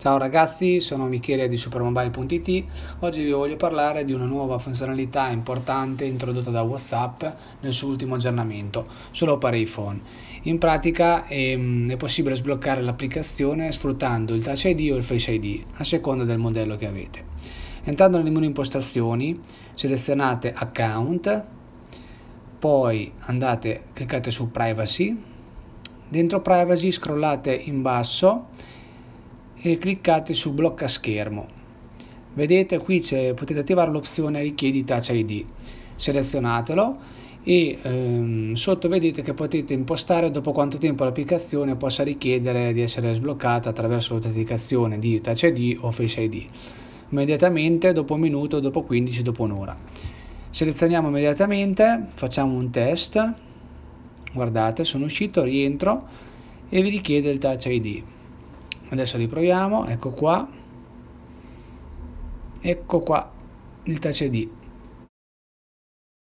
Ciao ragazzi, sono Michele di supermobile.it. Oggi vi voglio parlare di una nuova funzionalità importante introdotta da WhatsApp nel suo ultimo aggiornamento, solo per iPhone. In pratica è, ehm, è possibile sbloccare l'applicazione sfruttando il Touch ID o il Face ID, a seconda del modello che avete. Entrando nelle menu impostazioni, selezionate account, poi andate, cliccate su privacy, dentro privacy scrollate in basso e cliccate su blocca schermo. Vedete qui potete attivare l'opzione richiedi touch ID, selezionatelo e ehm, sotto vedete che potete impostare dopo quanto tempo l'applicazione possa richiedere di essere sbloccata attraverso l'autenticazione di touch ID o face ID immediatamente dopo un minuto, dopo 15, dopo un'ora. Selezioniamo immediatamente, facciamo un test, guardate sono uscito, rientro e vi richiede il touch ID adesso riproviamo ecco qua ecco qua il touch ID